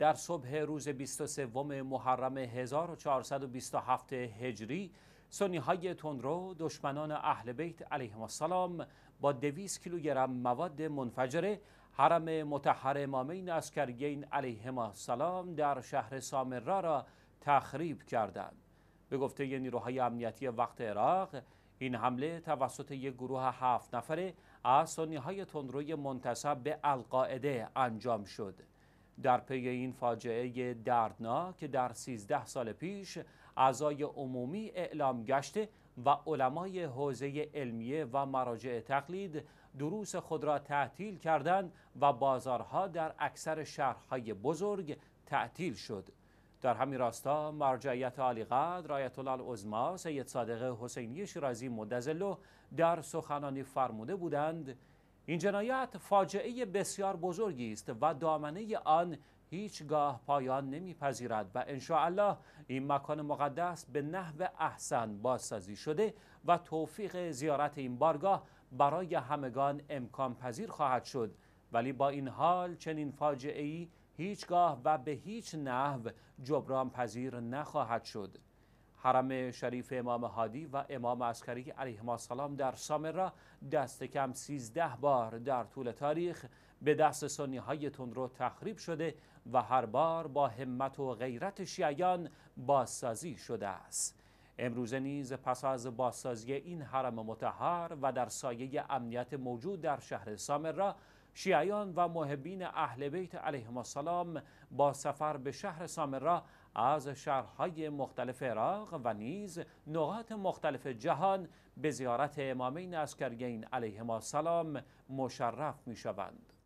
در صبح روز 23 محرم 1427 هجری سنی های تندرو دشمنان اهل بیت علیهم السلام با 200 کیلوگرم مواد منفجره حرم متحر امامین اسکریین علیهم السلام در شهر سامرا را تخریب کردند به گفته ی نیروهای امنیتی وقت عراق این حمله توسط یک گروه هفت نفره از سنی های تندروی منتصب به القاعده انجام شد در پی این فاجعه دردناک که در 13 سال پیش اعضای عمومی اعلام گشته و علمای حوزه علمیه و مراجع تقلید دروس خود را تعطیل کردند و بازارها در اکثر شهرهای بزرگ تعطیل شد در همین راستا مرجعیت عالیقدر آیت الله العظما سید صادق حسینی شیرازی مدزلو در سخنانی فرموده بودند این جنایت فاجعه بسیار بزرگی است و دامنه آن هیچگاه پایان نمیپذیرد و الله این مکان مقدس به نحو احسن بازسازی شده و توفیق زیارت این بارگاه برای همگان امکان پذیر خواهد شد ولی با این حال چنین فاجعه ای هیچگاه و به هیچ نحو جبران پذیر نخواهد شد حرم شریف امام هادی و امام عسکری علیهما السلام در سامرا دست کم 13 بار در طول تاریخ به دست سنی های رو تخریب شده و هر بار با همت و غیرت شیعیان بازسازی شده است امروز نیز پس از بازسازی این حرم متحر و در سایه امنیت موجود در شهر سامرا شیعیان و محبین اهل بیت علیهم السلام با سفر به شهر سامرا از شهرهای مختلف عراق و نیز نقاط مختلف جهان به زیارت امامین عسکریین علیهم السلام مشرف می شوند.